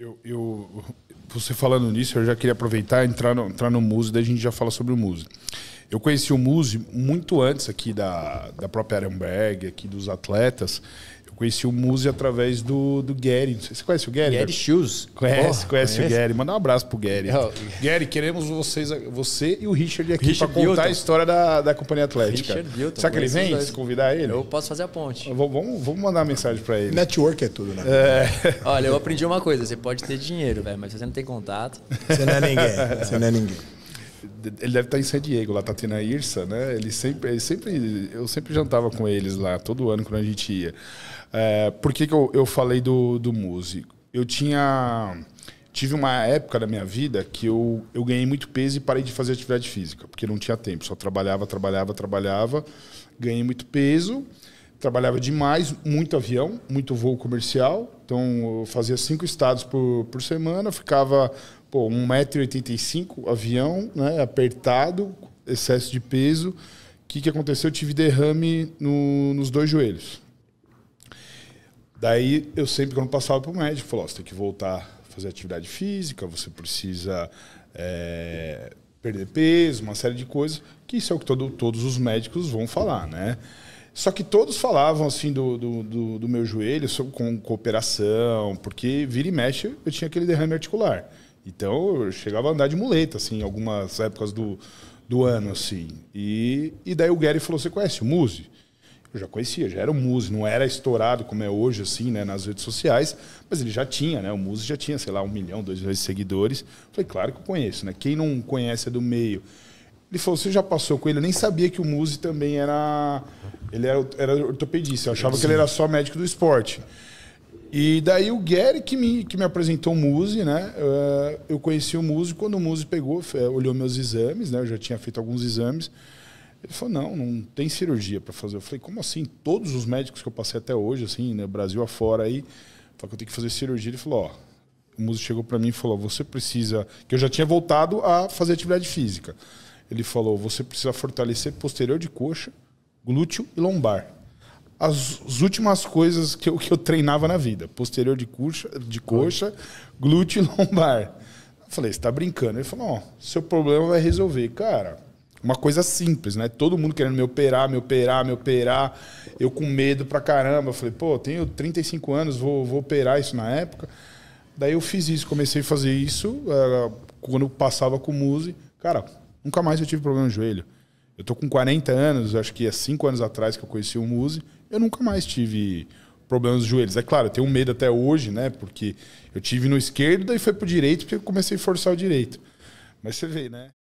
Eu, eu, você falando nisso, eu já queria aproveitar entrar no, entrar no Muse, daí a gente já fala sobre o Muse. Eu conheci o Muse muito antes aqui da, da própria Ehrenberg, aqui dos atletas conheci o Muse através do, do Gary. Você conhece o Gary? Gary Shoes. Conhece, oh, conhece, conhece, o Gary. Manda um abraço pro Gary. Oh. Gary, queremos vocês, você e o Richard aqui para contar Bilton. a história da, da Companhia Atlética. Richard Bilton. Será que ele vem? Se convidar ele? Eu posso fazer a ponte. Vamos, vamos mandar uma mensagem para ele. Network é tudo, né? É. Olha, eu aprendi uma coisa. Você pode ter dinheiro, velho, mas você não tem contato. Você não é ninguém. Você não é ninguém ele deve estar em San Diego, lá tá tendo a Irsa, né? Ele sempre, ele sempre, eu sempre jantava com eles lá, todo ano quando a gente ia. É, por que, que eu, eu falei do, do músico? Eu tinha. Tive uma época da minha vida que eu, eu ganhei muito peso e parei de fazer atividade física, porque não tinha tempo, só trabalhava, trabalhava, trabalhava. Ganhei muito peso, trabalhava demais, muito avião, muito voo comercial. Então, eu fazia cinco estados por, por semana, ficava pô, 1,85m, avião, né? Apertado, excesso de peso. O que, que aconteceu? Eu tive derrame no, nos dois joelhos. Daí eu sempre, quando passava para o médico, falou: você tem que voltar a fazer atividade física, você precisa é, perder peso, uma série de coisas, que isso é o que todo, todos os médicos vão falar, né? Só que todos falavam assim do, do, do, do meu joelho com cooperação, porque vira e mexe eu tinha aquele derrame articular. Então eu chegava a andar de muleta, assim, em algumas épocas do, do ano, assim. E, e daí o Gary falou: Você conhece o Muse? Eu já conhecia, já era o Muse, não era estourado como é hoje, assim, né, nas redes sociais, mas ele já tinha, né? O Muse já tinha, sei lá, um milhão, dois milhões de seguidores. Falei, claro que eu conheço, né? Quem não conhece é do meio. Ele falou, você já passou com ele? Eu nem sabia que o Muse também era. Ele era, era ortopedista, eu achava Sim. que ele era só médico do esporte. E daí o Gary que me, que me apresentou o Muse, né? Eh, eu conheci o Muse quando o Muse pegou, olhou meus exames, né? Eu já tinha feito alguns exames. Ele falou, não, não tem cirurgia para fazer. Eu falei, como assim? Todos os médicos que eu passei até hoje, assim, né? Brasil afora aí, falou que eu tenho que fazer cirurgia. Ele falou, ó, o Muse chegou para mim e falou, você precisa... Que eu já tinha voltado a fazer atividade física. Ele falou, você precisa fortalecer posterior de coxa, glúteo e lombar as, últimas coisas que eu, que eu treinava na vida. Posterior de, de coxa, glúteo e lombar. Eu falei, você está brincando. Ele falou, seu problema vai resolver. Cara, uma coisa simples, né? Todo mundo querendo me operar, me operar, me operar. Eu com medo pra caramba. Eu falei, pô, tenho 35 anos, vou, vou operar isso na época. Daí eu fiz isso, comecei a fazer isso. Eh, quando passava com o Muse, cara, nunca mais eu tive problema no joelho. Eu tô com 40 anos, acho que é 5 anos atrás que eu conheci o Muse eu nunca mais tive problemas nos joelhos. É claro, eu tenho medo até hoje, né? Porque eu tive no esquerdo, daí foi pro direito, porque eu comecei a forçar o direito. Mas você vê, né?